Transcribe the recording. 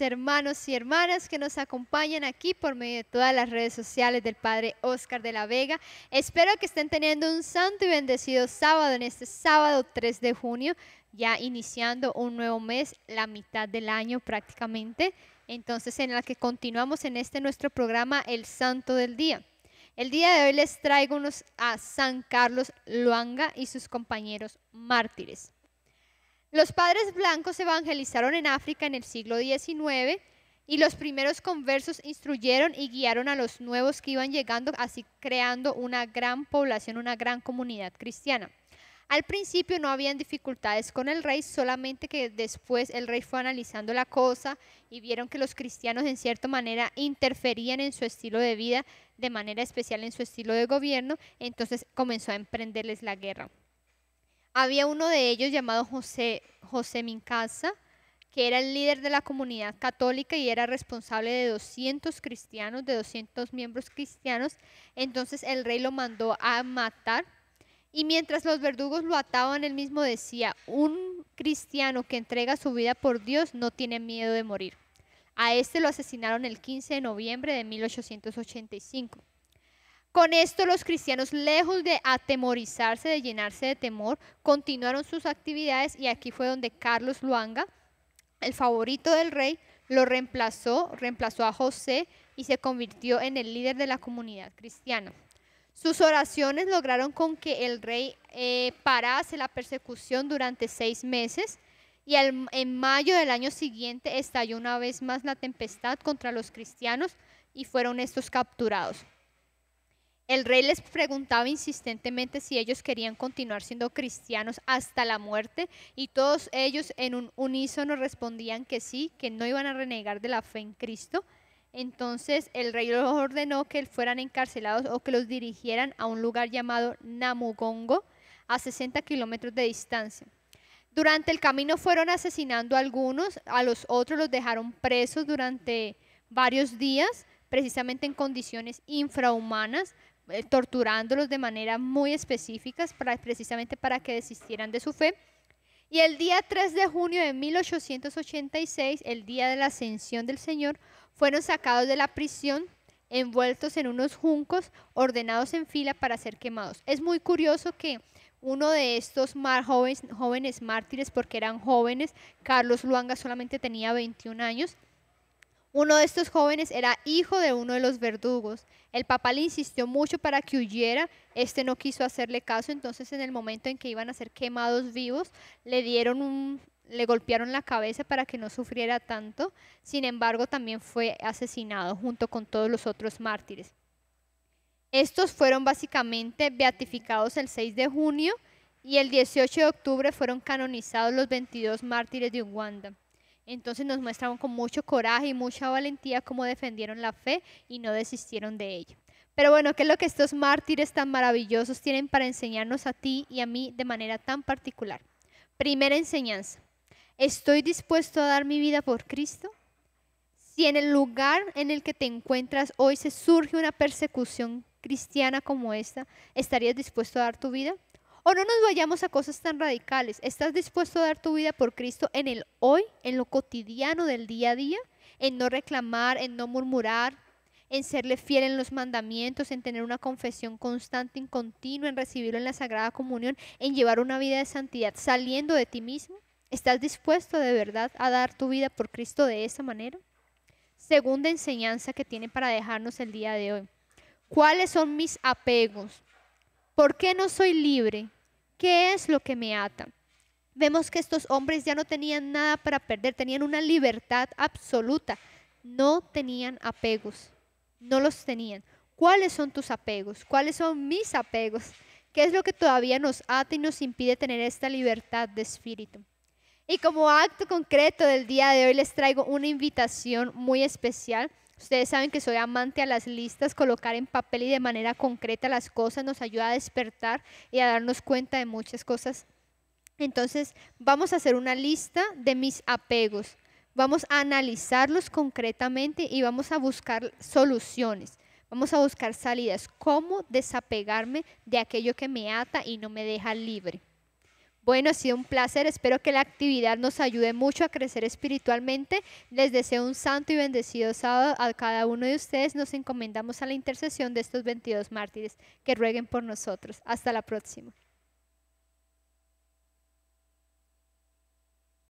hermanos y hermanas que nos acompañan aquí por medio de todas las redes sociales del Padre Oscar de la Vega. Espero que estén teniendo un santo y bendecido sábado en este sábado 3 de junio, ya iniciando un nuevo mes, la mitad del año prácticamente. Entonces, en la que continuamos en este nuestro programa El Santo del Día. El día de hoy les traigo a San Carlos Luanga y sus compañeros mártires. Los padres blancos evangelizaron en África en el siglo XIX y los primeros conversos instruyeron y guiaron a los nuevos que iban llegando, así creando una gran población, una gran comunidad cristiana. Al principio no habían dificultades con el rey, solamente que después el rey fue analizando la cosa y vieron que los cristianos en cierta manera interferían en su estilo de vida, de manera especial en su estilo de gobierno, entonces comenzó a emprenderles la guerra. Había uno de ellos llamado José, José Mincasa, que era el líder de la comunidad católica y era responsable de 200 cristianos, de 200 miembros cristianos. Entonces el rey lo mandó a matar y mientras los verdugos lo ataban, él mismo decía, un cristiano que entrega su vida por Dios no tiene miedo de morir. A este lo asesinaron el 15 de noviembre de 1885. Con esto los cristianos, lejos de atemorizarse, de llenarse de temor, continuaron sus actividades y aquí fue donde Carlos Luanga, el favorito del rey, lo reemplazó, reemplazó a José y se convirtió en el líder de la comunidad cristiana. Sus oraciones lograron con que el rey eh, parase la persecución durante seis meses y en mayo del año siguiente estalló una vez más la tempestad contra los cristianos y fueron estos capturados. El rey les preguntaba insistentemente si ellos querían continuar siendo cristianos hasta la muerte y todos ellos en un unísono respondían que sí, que no iban a renegar de la fe en Cristo. Entonces el rey los ordenó que fueran encarcelados o que los dirigieran a un lugar llamado Namugongo, a 60 kilómetros de distancia. Durante el camino fueron asesinando a algunos, a los otros los dejaron presos durante varios días, precisamente en condiciones infrahumanas, eh, torturándolos de manera muy específica, precisamente para que desistieran de su fe. Y el día 3 de junio de 1886, el día de la ascensión del Señor, fueron sacados de la prisión envueltos en unos juncos ordenados en fila para ser quemados. Es muy curioso que uno de estos jóvenes, jóvenes mártires, porque eran jóvenes, Carlos Luanga solamente tenía 21 años, uno de estos jóvenes era hijo de uno de los verdugos. El papá le insistió mucho para que huyera, este no quiso hacerle caso, entonces en el momento en que iban a ser quemados vivos, le dieron le golpearon la cabeza para que no sufriera tanto. Sin embargo, también fue asesinado junto con todos los otros mártires. Estos fueron básicamente beatificados el 6 de junio y el 18 de octubre fueron canonizados los 22 mártires de Uganda. Entonces nos muestran con mucho coraje y mucha valentía cómo defendieron la fe y no desistieron de ella. Pero bueno, ¿qué es lo que estos mártires tan maravillosos tienen para enseñarnos a ti y a mí de manera tan particular? Primera enseñanza, ¿estoy dispuesto a dar mi vida por Cristo? Si en el lugar en el que te encuentras hoy se surge una persecución cristiana como esta, ¿estarías dispuesto a dar tu vida? O no nos vayamos a cosas tan radicales. ¿Estás dispuesto a dar tu vida por Cristo en el hoy, en lo cotidiano del día a día? En no reclamar, en no murmurar, en serle fiel en los mandamientos, en tener una confesión constante y continua, en recibirlo en la Sagrada Comunión, en llevar una vida de santidad saliendo de ti mismo? ¿Estás dispuesto de verdad a dar tu vida por Cristo de esa manera? Segunda enseñanza que tiene para dejarnos el día de hoy. ¿Cuáles son mis apegos? ¿Por qué no soy libre? ¿Qué es lo que me ata? Vemos que estos hombres ya no tenían nada para perder, tenían una libertad absoluta, no tenían apegos, no los tenían. ¿Cuáles son tus apegos? ¿Cuáles son mis apegos? ¿Qué es lo que todavía nos ata y nos impide tener esta libertad de espíritu? Y como acto concreto del día de hoy les traigo una invitación muy especial Ustedes saben que soy amante a las listas, colocar en papel y de manera concreta las cosas nos ayuda a despertar y a darnos cuenta de muchas cosas. Entonces, vamos a hacer una lista de mis apegos. Vamos a analizarlos concretamente y vamos a buscar soluciones. Vamos a buscar salidas. ¿Cómo desapegarme de aquello que me ata y no me deja libre? Bueno, ha sido un placer. Espero que la actividad nos ayude mucho a crecer espiritualmente. Les deseo un santo y bendecido sábado a cada uno de ustedes. Nos encomendamos a la intercesión de estos 22 mártires que rueguen por nosotros. Hasta la próxima.